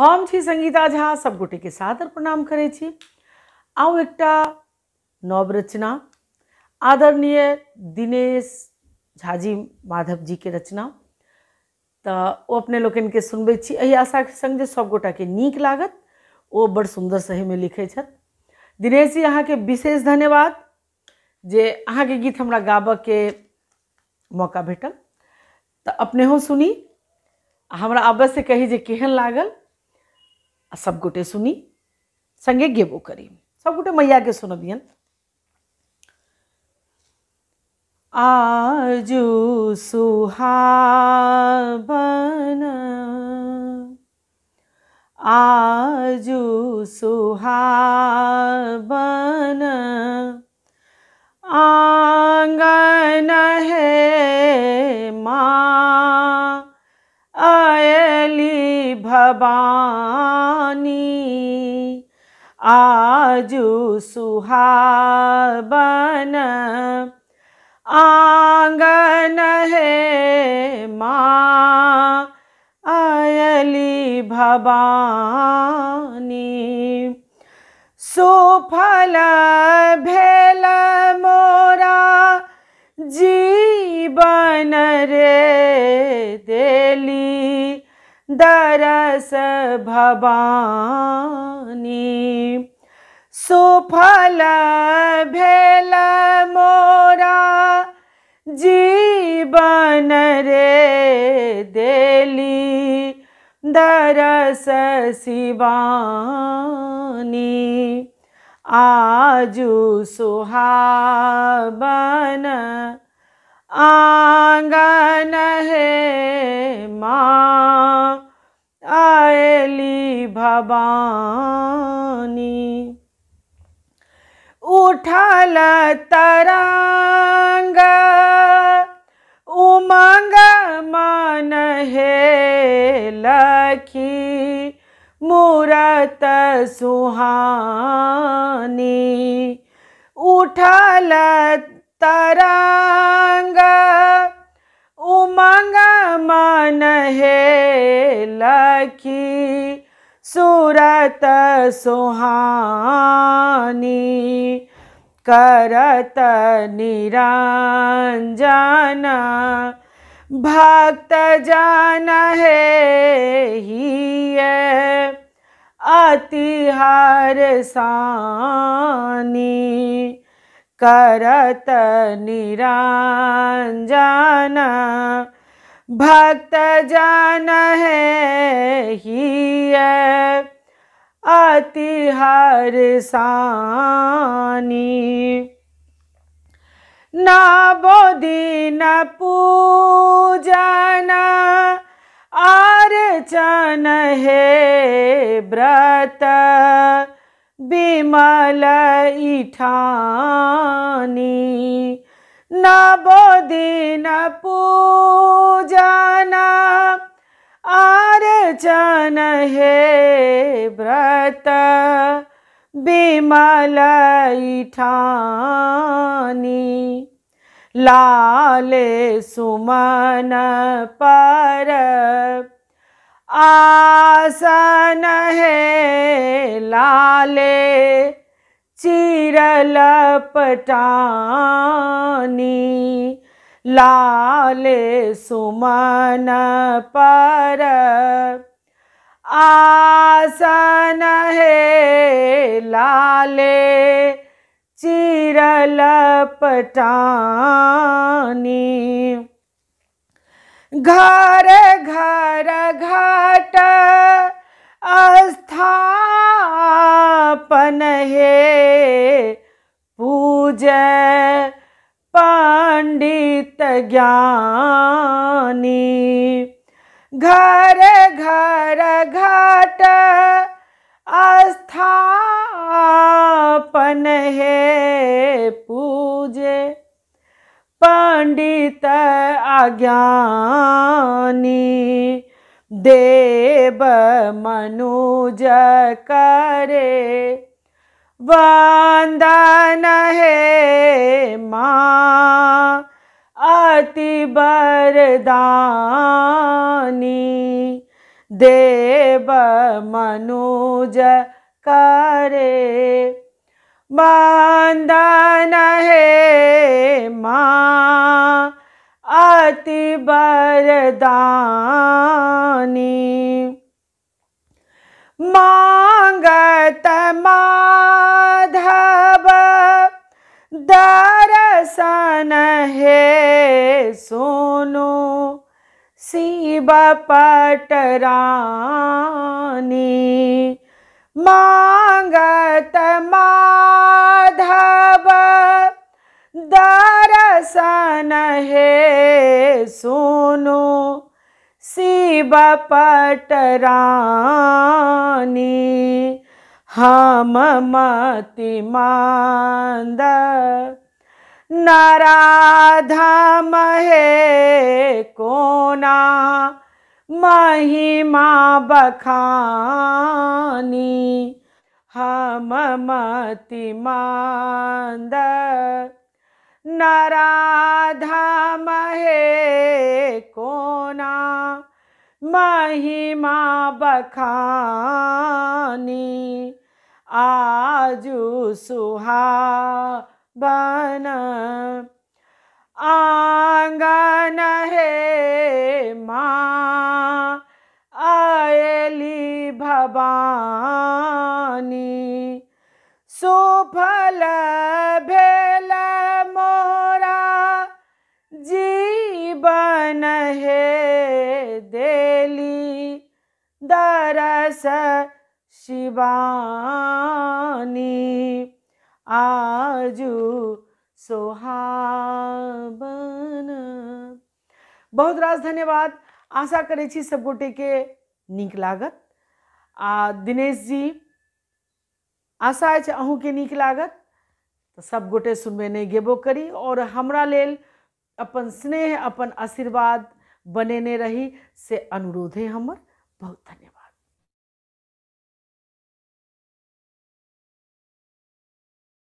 हम छी संगीता झा सब गोटे के सादर प्रणाम करे छी आउ एकटा रचना आदरणीय दिनेश झाजी माधव जी के रचना तो वो अपने लोग के सुनबे छी एहि के सङ्ग जे के नीक लागत वो बड़ सही में लिखे छत दिनेश जी के विशेष धन्यवाद जे के गीत हमरा के मौका भेटल अपने हो सुनी हमरा अवश्य कही जे केहन लागल सब गोटे सुनी संगे गेबो करी सब गोटे मैया के दियन आजू सुहाबन आजू सुहाबन आंगन है माँ अयली भबा जू सुहाबन आंगन है माँ अयली भवानी सुफल भेल मोरा जीवन रे देली दरस भवानी सुफल भेल मोरा जीवन रे देली दरस शिवानी आज सुहाबन आंगन हे माँ आयली भवानी उठल तरंग उमंग मन हे लखी मूरत सुहानी उठल तरंग उमंग मन हे लखी सूरत सुहानी करत निरंजन भक्त जन है अति अतिहार सानी करत निरंजन भक्त जन है अति हर सानी ना बोधि न आर चन हे व्रत विमल इठानी न बोधि न पूज वचन हे व्रत बिमल ठानी लाले सुमन पर आसन हे लाले पटानी लाले सुमन पर आसन हे लाले चिरल पटानी घर घर घाट स्थापन हे पूज पंडित ज्ञानी घर घर घट आस्थापन है पूजे पंडित अज्ञानी देव मनुज करे वंदन है माँ अति बरदानी देव मनुज करे बंदन हे माँ अति बरदानी मांगत माधव दर्शन हे सोनू शिव पटरानी मांगत माधव दरसन हे सुनो शिव पटरानी हम मति मंद न राधा महे कोना महिमा बखानी हम मति मांद न महे कोना महिमा बखानी आजू सुहा बन आंगन हे माँ आयली भवानी सुफल भेल मोरा जीवन हे देली दरस शिवानी आजू सोहाबन बहुत रास धन्यवाद आशा करे छी सब गोटे के निक लागत आ दिनेश जी आशा अच्छा अहू के निक लागत तो सब गोटे सुनबे नहीं गेबो करी और हमरा लेल अपन स्नेह अपन आशीर्वाद बनेने रही से अनुरोध है हमर बहुत धन्यवाद